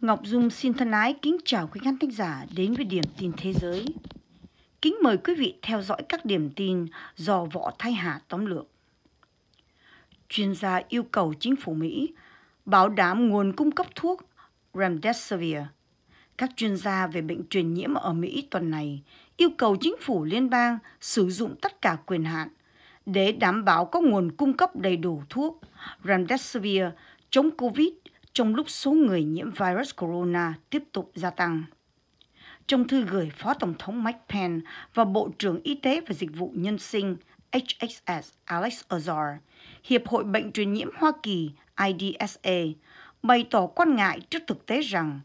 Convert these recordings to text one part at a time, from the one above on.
Ngọc Dung xin thân ái kính chào quý khán thính giả đến với điểm tin thế giới. Kính mời quý vị theo dõi các điểm tin do Võ Thái Hà tóm lược. Chuyên gia yêu cầu chính phủ Mỹ bảo đảm nguồn cung cấp thuốc Remdesivir. Các chuyên gia về bệnh truyền nhiễm ở Mỹ tuần này yêu cầu chính phủ liên bang sử dụng tất cả quyền hạn để đảm bảo có nguồn cung cấp đầy đủ thuốc Remdesivir chống COVID trong lúc số người nhiễm virus corona tiếp tục gia tăng. Trong thư gửi Phó Tổng thống Mike Pence và Bộ trưởng Y tế và Dịch vụ Nhân sinh HHS Alex Azar, Hiệp hội Bệnh truyền nhiễm Hoa Kỳ IDSA bày tỏ quan ngại trước thực tế rằng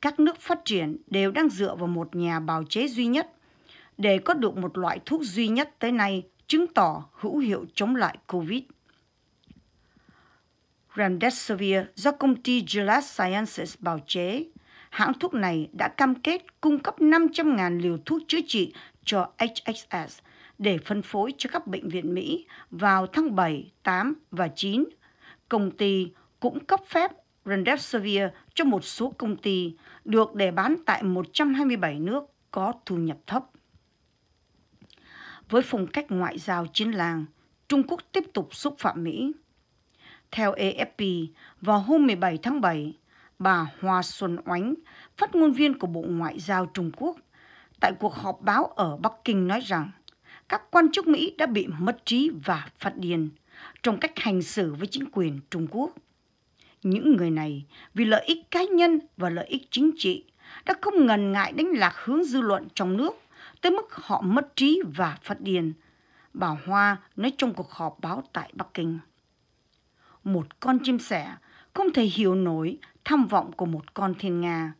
các nước phát triển đều đang dựa vào một nhà bào chế duy nhất để có được một loại thuốc duy nhất tới nay chứng tỏ hữu hiệu chống lại COVID. Remdesivir do công ty Gilead Sciences bào chế. Hãng thuốc này đã cam kết cung cấp 500.000 liều thuốc chữa trị cho HHS để phân phối cho các bệnh viện Mỹ vào tháng 7, 8 và 9. Công ty cũng cấp phép Remdesivir cho một số công ty được để bán tại 127 nước có thu nhập thấp. Với phong cách ngoại giao chiến làng, Trung Quốc tiếp tục xúc phạm Mỹ theo AFP, vào hôm 17 tháng 7, bà Hoa Xuân Oánh, phát ngôn viên của Bộ Ngoại giao Trung Quốc, tại cuộc họp báo ở Bắc Kinh nói rằng các quan chức Mỹ đã bị mất trí và phát điên trong cách hành xử với chính quyền Trung Quốc. Những người này vì lợi ích cá nhân và lợi ích chính trị đã không ngần ngại đánh lạc hướng dư luận trong nước tới mức họ mất trí và phát điên. Bà Hoa nói trong cuộc họp báo tại Bắc Kinh một con chim sẻ không thể hiểu nổi tham vọng của một con thiên nga.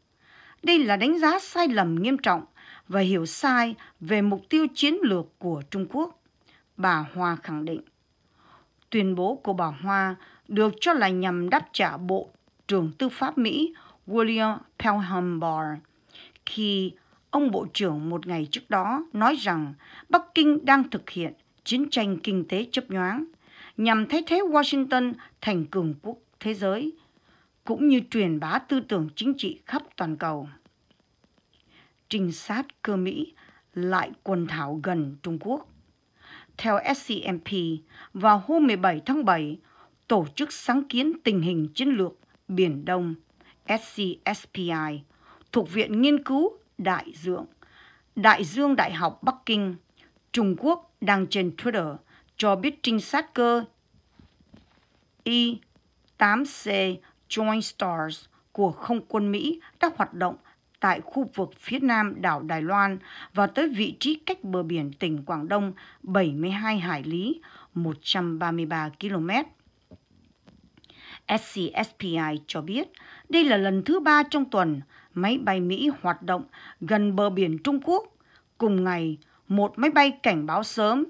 Đây là đánh giá sai lầm nghiêm trọng và hiểu sai về mục tiêu chiến lược của Trung Quốc, bà Hoa khẳng định. Tuyên bố của bà Hoa được cho là nhằm đáp trả Bộ trưởng Tư pháp Mỹ William Pelham Barr khi ông Bộ trưởng một ngày trước đó nói rằng Bắc Kinh đang thực hiện chiến tranh kinh tế chấp nhoáng nhằm thay thế Washington thành cường quốc thế giới, cũng như truyền bá tư tưởng chính trị khắp toàn cầu. Trinh sát cơ Mỹ lại quần thảo gần Trung Quốc. Theo SCMP, vào hôm 17 tháng 7, Tổ chức Sáng kiến Tình hình Chiến lược Biển Đông SCSPI thuộc Viện Nghiên cứu Đại dương Đại dương Đại học Bắc Kinh, Trung Quốc đang trên Twitter cho biết trinh sát cơ I-8C Joint Stars của không quân Mỹ đã hoạt động tại khu vực phía nam đảo Đài Loan và tới vị trí cách bờ biển tỉnh Quảng Đông 72 hải lý, 133 km. SCSPI cho biết đây là lần thứ ba trong tuần máy bay Mỹ hoạt động gần bờ biển Trung Quốc. Cùng ngày, một máy bay cảnh báo sớm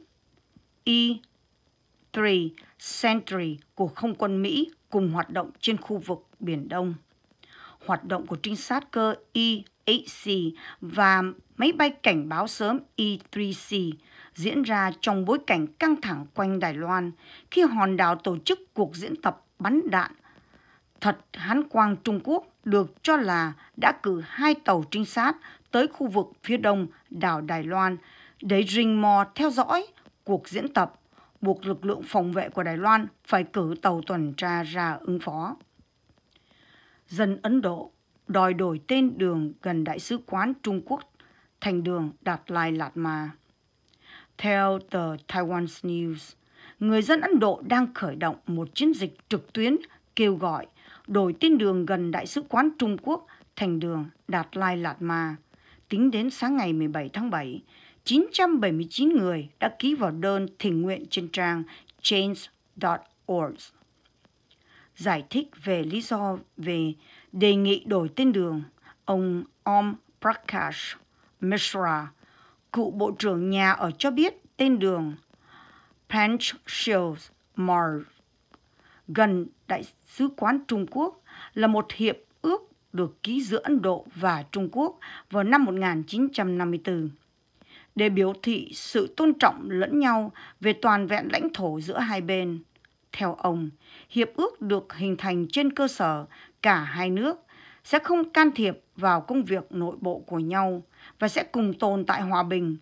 E-3 Sentry của không quân Mỹ cùng hoạt động trên khu vực Biển Đông. Hoạt động của trinh sát cơ E-8C và máy bay cảnh báo sớm E-3C diễn ra trong bối cảnh căng thẳng quanh Đài Loan khi hòn đảo tổ chức cuộc diễn tập bắn đạn thật Hán Quang Trung Quốc được cho là đã cử hai tàu trinh sát tới khu vực phía đông đảo Đài Loan để rình mò theo dõi cuộc diễn tập buộc lực lượng phòng vệ của Đài Loan phải cử tàu tuần tra ra ứng phó. Dân Ấn Độ đòi đổi tên đường gần Đại sứ quán Trung Quốc thành đường Đạt Lai Lạt Ma. Theo tờ Taiwan News, người dân Ấn Độ đang khởi động một chiến dịch trực tuyến kêu gọi đổi tên đường gần Đại sứ quán Trung Quốc thành đường Đạt Lai Lạt Ma. Tính đến sáng ngày 17 tháng 7, 979 người đã ký vào đơn thỉnh nguyện trên trang change.org. Giải thích về lý do về đề nghị đổi tên đường, ông Om Prakash Mishra, cựu bộ trưởng nhà ở cho biết tên đường Panchshils Marg gần đại sứ quán Trung Quốc là một hiệp ước được ký giữa Ấn Độ và Trung Quốc vào năm 1954 để biểu thị sự tôn trọng lẫn nhau về toàn vẹn lãnh thổ giữa hai bên. Theo ông, hiệp ước được hình thành trên cơ sở cả hai nước sẽ không can thiệp vào công việc nội bộ của nhau và sẽ cùng tồn tại hòa bình.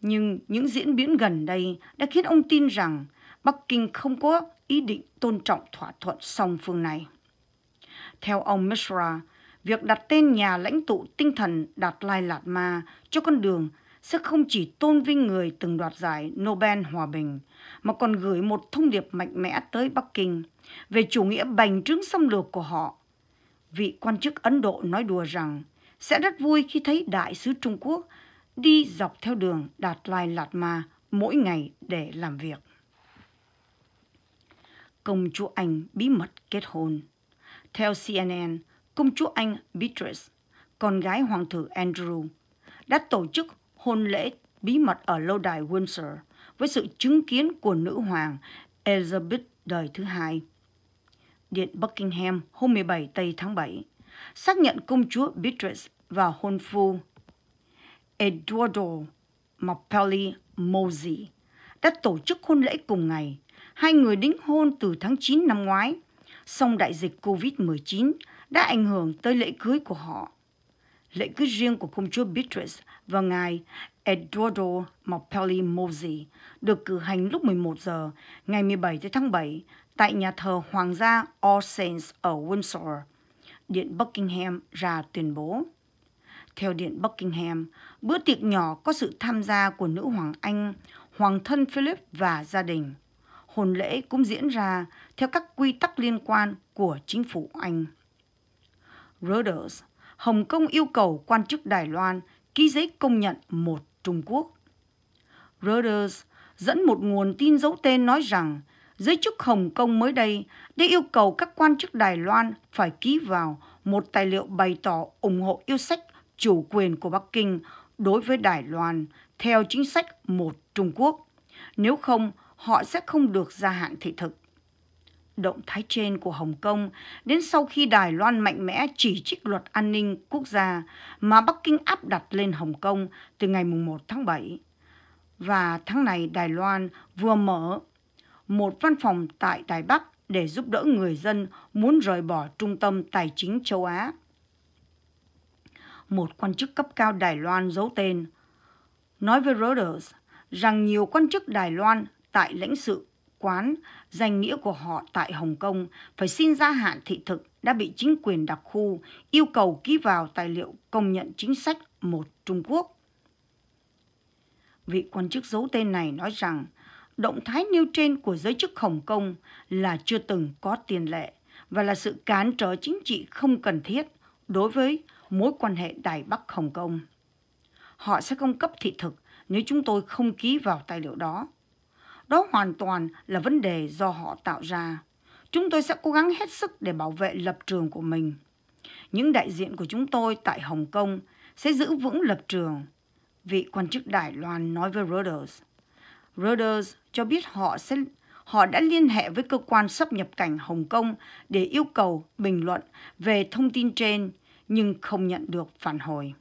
Nhưng những diễn biến gần đây đã khiến ông tin rằng Bắc Kinh không có ý định tôn trọng thỏa thuận song phương này. Theo ông Mishra, việc đặt tên nhà lãnh tụ tinh thần Đạt Lai Lạt Ma cho con đường sẽ không chỉ tôn vinh người từng đoạt giải Nobel Hòa Bình, mà còn gửi một thông điệp mạnh mẽ tới Bắc Kinh về chủ nghĩa bành trướng xâm lược của họ. Vị quan chức Ấn Độ nói đùa rằng sẽ rất vui khi thấy đại sứ Trung Quốc đi dọc theo đường Đạt Lai Lạt Ma mỗi ngày để làm việc. Công chúa Anh bí mật kết hôn. Theo CNN, công chúa Anh Beatrice, con gái hoàng tử Andrew, đã tổ chức hôn lễ bí mật ở lâu đài Windsor với sự chứng kiến của nữ hoàng Elizabeth đời thứ hai. Điện Buckingham hôm 17 Tây tháng 7 xác nhận công chúa Beatrice và hôn phu Eduardo Mapelli Mosey đã tổ chức hôn lễ cùng ngày. Hai người đính hôn từ tháng 9 năm ngoái, song đại dịch COVID-19 đã ảnh hưởng tới lễ cưới của họ. Lễ cưới riêng của công chúa Beatrice và ngài Eduardo Mappelli Mozzi được cử hành lúc 11 giờ ngày 17 tháng 7 tại nhà thờ Hoàng gia All Saints ở Windsor. Điện Buckingham ra tuyên bố. Theo Điện Buckingham, bữa tiệc nhỏ có sự tham gia của nữ hoàng Anh, hoàng thân Philip và gia đình. Hồn lễ cũng diễn ra theo các quy tắc liên quan của chính phủ Anh. Reuters, Hồng Kông yêu cầu quan chức Đài Loan ký giấy công nhận một Trung Quốc. Reuters dẫn một nguồn tin giấu tên nói rằng giới chức Hồng Kông mới đây đã yêu cầu các quan chức Đài Loan phải ký vào một tài liệu bày tỏ ủng hộ yêu sách chủ quyền của Bắc Kinh đối với Đài Loan theo chính sách một Trung Quốc. Nếu không, họ sẽ không được gia hạn thị thực động thái trên của Hồng Kông đến sau khi Đài Loan mạnh mẽ chỉ trích luật an ninh quốc gia mà Bắc Kinh áp đặt lên Hồng Kông từ ngày 1 tháng 7. Và tháng này Đài Loan vừa mở một văn phòng tại Đài Bắc để giúp đỡ người dân muốn rời bỏ trung tâm tài chính châu Á. Một quan chức cấp cao Đài Loan giấu tên nói với Reuters rằng nhiều quan chức Đài Loan tại lãnh sự quán danh nghĩa của họ tại Hồng Kông phải xin gia hạn thị thực đã bị chính quyền đặc khu yêu cầu ký vào tài liệu công nhận chính sách một Trung Quốc. Vị quan chức giấu tên này nói rằng động thái nêu trên của giới chức Hồng Kông là chưa từng có tiền lệ và là sự cản trở chính trị không cần thiết đối với mối quan hệ Đài Bắc Hồng Kông. Họ sẽ không cấp thị thực nếu chúng tôi không ký vào tài liệu đó đó hoàn toàn là vấn đề do họ tạo ra. Chúng tôi sẽ cố gắng hết sức để bảo vệ lập trường của mình. Những đại diện của chúng tôi tại Hồng Kông sẽ giữ vững lập trường, vị quan chức Đài Loan nói với Reuters. Reuters cho biết họ sẽ họ đã liên hệ với cơ quan sắp nhập cảnh Hồng Kông để yêu cầu bình luận về thông tin trên nhưng không nhận được phản hồi.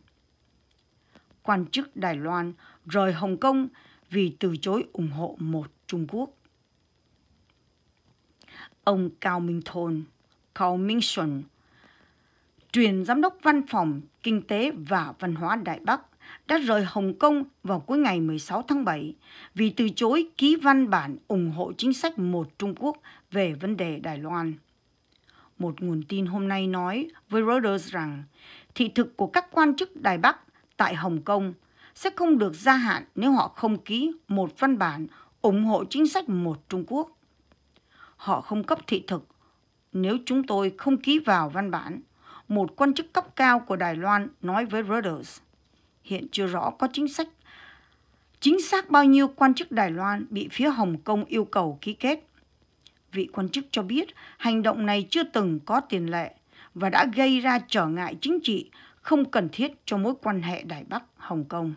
Quan chức Đài Loan rời Hồng Kông vì từ chối ủng hộ một Trung Quốc. Ông Cao Minh Thôn, Cao Minh Xuân, truyền giám đốc văn phòng Kinh tế và Văn hóa Đại Bắc đã rời Hồng Kông vào cuối ngày 16 tháng 7 vì từ chối ký văn bản ủng hộ chính sách một Trung Quốc về vấn đề Đài Loan. Một nguồn tin hôm nay nói với Reuters rằng thị thực của các quan chức Đài Bắc tại Hồng Kông sẽ không được gia hạn nếu họ không ký một văn bản ủng hộ chính sách một Trung Quốc. Họ không cấp thị thực nếu chúng tôi không ký vào văn bản, một quan chức cấp cao của Đài Loan nói với Reuters. Hiện chưa rõ có chính sách chính xác bao nhiêu quan chức Đài Loan bị phía Hồng Kông yêu cầu ký kết. Vị quan chức cho biết hành động này chưa từng có tiền lệ và đã gây ra trở ngại chính trị không cần thiết cho mối quan hệ Đài Bắc Hồng Kông.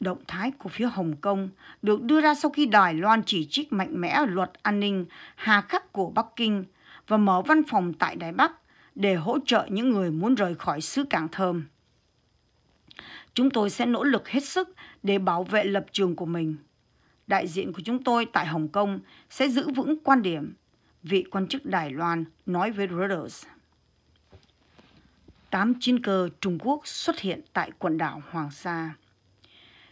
Động thái của phía Hồng Kông được đưa ra sau khi Đài Loan chỉ trích mạnh mẽ luật an ninh hà khắc của Bắc Kinh và mở văn phòng tại Đài Bắc để hỗ trợ những người muốn rời khỏi xứ Cảng Thơm. Chúng tôi sẽ nỗ lực hết sức để bảo vệ lập trường của mình. Đại diện của chúng tôi tại Hồng Kông sẽ giữ vững quan điểm, vị quan chức Đài Loan nói với Reuters tám chiến cơ Trung Quốc xuất hiện tại quần đảo Hoàng Sa.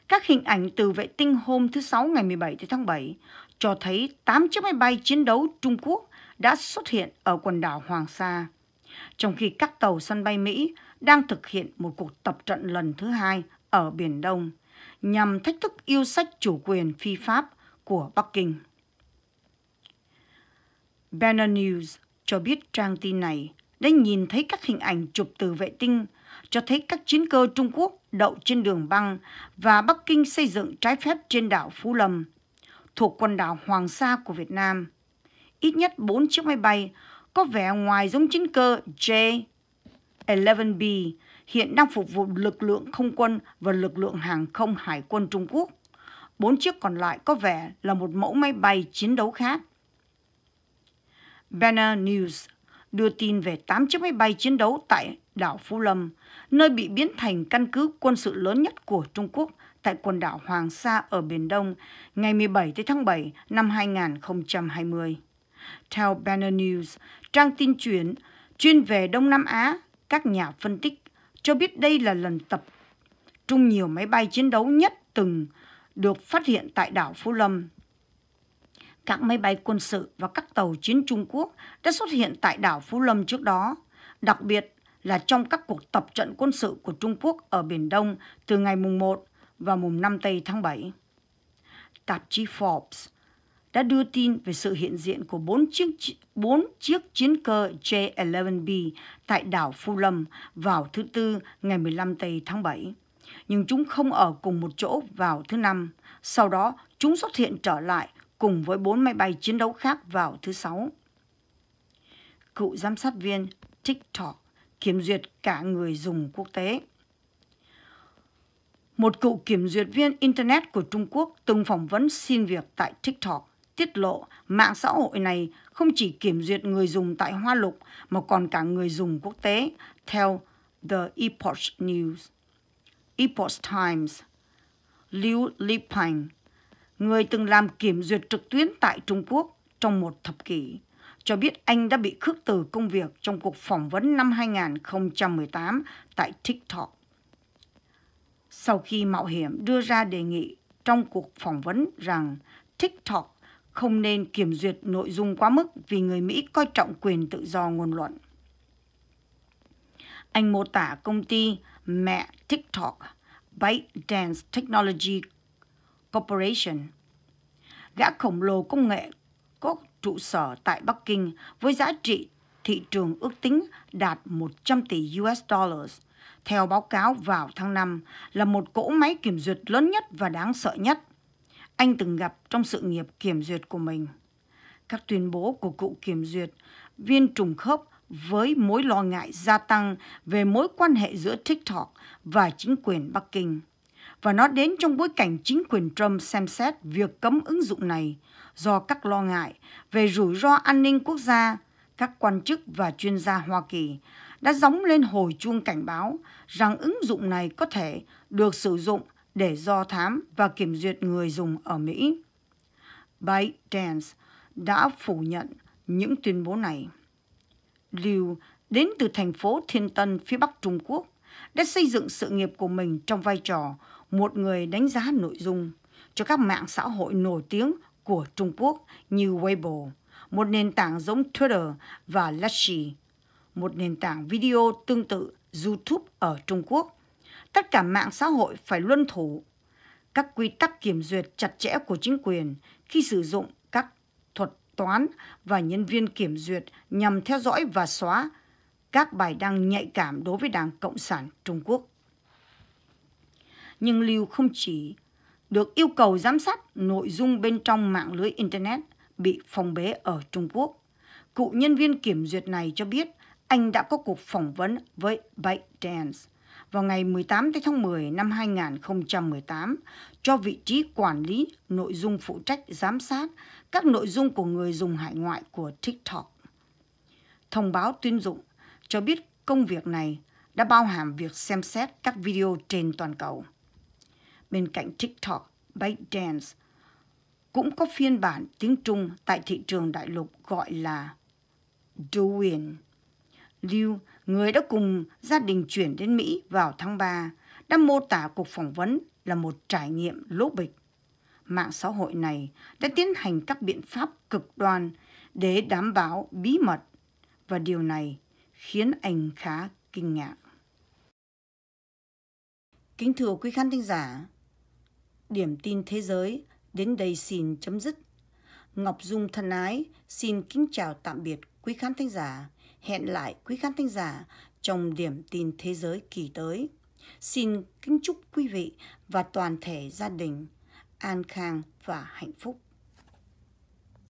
Các hình ảnh từ vệ tinh hôm thứ Sáu ngày 17 tháng 7 cho thấy 8 chiếc máy bay chiến đấu Trung Quốc đã xuất hiện ở quần đảo Hoàng Sa, trong khi các tàu sân bay Mỹ đang thực hiện một cuộc tập trận lần thứ hai ở Biển Đông nhằm thách thức yêu sách chủ quyền phi pháp của Bắc Kinh. Banner News cho biết trang tin này đã nhìn thấy các hình ảnh chụp từ vệ tinh cho thấy các chiến cơ Trung Quốc đậu trên đường băng và Bắc Kinh xây dựng trái phép trên đảo Phú Lâm, thuộc quần đảo Hoàng Sa của Việt Nam. Ít nhất 4 chiếc máy bay có vẻ ngoài giống chiến cơ J-11B hiện đang phục vụ lực lượng không quân và lực lượng hàng không hải quân Trung Quốc. Bốn chiếc còn lại có vẻ là một mẫu máy bay chiến đấu khác. Banner News đưa tin về 8 chiếc máy bay chiến đấu tại đảo Phú Lâm, nơi bị biến thành căn cứ quân sự lớn nhất của Trung Quốc tại quần đảo Hoàng Sa ở Biển Đông ngày 17 tháng 7 năm 2020. Theo Banner News, trang tin chuyển chuyên về Đông Nam Á, các nhà phân tích cho biết đây là lần tập trung nhiều máy bay chiến đấu nhất từng được phát hiện tại đảo Phú Lâm các máy bay quân sự và các tàu chiến Trung Quốc đã xuất hiện tại đảo Phú Lâm trước đó, đặc biệt là trong các cuộc tập trận quân sự của Trung Quốc ở Biển Đông từ ngày mùng 1 và mùng 5 Tây tháng 7. Tạp chí Forbes đã đưa tin về sự hiện diện của 4 chiếc, 4 chiếc chiến cơ J-11B tại đảo Phú Lâm vào thứ Tư ngày 15 Tây tháng 7. Nhưng chúng không ở cùng một chỗ vào thứ Năm. Sau đó, chúng xuất hiện trở lại cùng với bốn máy bay chiến đấu khác vào thứ Sáu. Cựu giám sát viên TikTok kiểm duyệt cả người dùng quốc tế. Một cựu kiểm duyệt viên Internet của Trung Quốc từng phỏng vấn xin việc tại TikTok tiết lộ mạng xã hội này không chỉ kiểm duyệt người dùng tại Hoa Lục mà còn cả người dùng quốc tế, theo The Epoch News. Epoch Times, Liu Liping người từng làm kiểm duyệt trực tuyến tại Trung Quốc trong một thập kỷ, cho biết anh đã bị khước từ công việc trong cuộc phỏng vấn năm 2018 tại TikTok. Sau khi mạo hiểm đưa ra đề nghị trong cuộc phỏng vấn rằng TikTok không nên kiểm duyệt nội dung quá mức vì người Mỹ coi trọng quyền tự do ngôn luận. Anh mô tả công ty mẹ TikTok ByteDance Technology Corporation. Gã khổng lồ công nghệ có trụ sở tại Bắc Kinh với giá trị thị trường ước tính đạt 100 tỷ US dollars. Theo báo cáo vào tháng 5 là một cỗ máy kiểm duyệt lớn nhất và đáng sợ nhất anh từng gặp trong sự nghiệp kiểm duyệt của mình. Các tuyên bố của cựu kiểm duyệt viên trùng khớp với mối lo ngại gia tăng về mối quan hệ giữa TikTok và chính quyền Bắc Kinh và nó đến trong bối cảnh chính quyền Trump xem xét việc cấm ứng dụng này do các lo ngại về rủi ro an ninh quốc gia. Các quan chức và chuyên gia Hoa Kỳ đã gióng lên hồi chuông cảnh báo rằng ứng dụng này có thể được sử dụng để do thám và kiểm duyệt người dùng ở Mỹ. ByteDance đã phủ nhận những tuyên bố này. Liu đến từ thành phố Thiên Tân phía Bắc Trung Quốc đã xây dựng sự nghiệp của mình trong vai trò một người đánh giá nội dung cho các mạng xã hội nổi tiếng của Trung Quốc như Weibo, một nền tảng giống Twitter và Lashy, một nền tảng video tương tự YouTube ở Trung Quốc. Tất cả mạng xã hội phải luân thủ các quy tắc kiểm duyệt chặt chẽ của chính quyền khi sử dụng các thuật toán và nhân viên kiểm duyệt nhằm theo dõi và xóa các bài đăng nhạy cảm đối với Đảng Cộng sản Trung Quốc nhưng Lưu không chỉ được yêu cầu giám sát nội dung bên trong mạng lưới Internet bị phòng bế ở Trung Quốc. Cựu nhân viên kiểm duyệt này cho biết anh đã có cuộc phỏng vấn với ByteDance vào ngày 18 tháng 10 năm 2018 cho vị trí quản lý nội dung phụ trách giám sát các nội dung của người dùng hải ngoại của TikTok. Thông báo tuyên dụng cho biết công việc này đã bao hàm việc xem xét các video trên toàn cầu bên cạnh TikTok, ByteDance. Cũng có phiên bản tiếng Trung tại thị trường đại lục gọi là Douyin. Liu, người đã cùng gia đình chuyển đến Mỹ vào tháng 3, đã mô tả cuộc phỏng vấn là một trải nghiệm lỗ bịch. Mạng xã hội này đã tiến hành các biện pháp cực đoan để đảm bảo bí mật và điều này khiến anh khá kinh ngạc. Kính thưa quý khán thính giả, Điểm tin thế giới đến đây xin chấm dứt. Ngọc Dung thân ái xin kính chào tạm biệt quý khán thính giả. Hẹn lại quý khán thính giả trong điểm tin thế giới kỳ tới. Xin kính chúc quý vị và toàn thể gia đình an khang và hạnh phúc.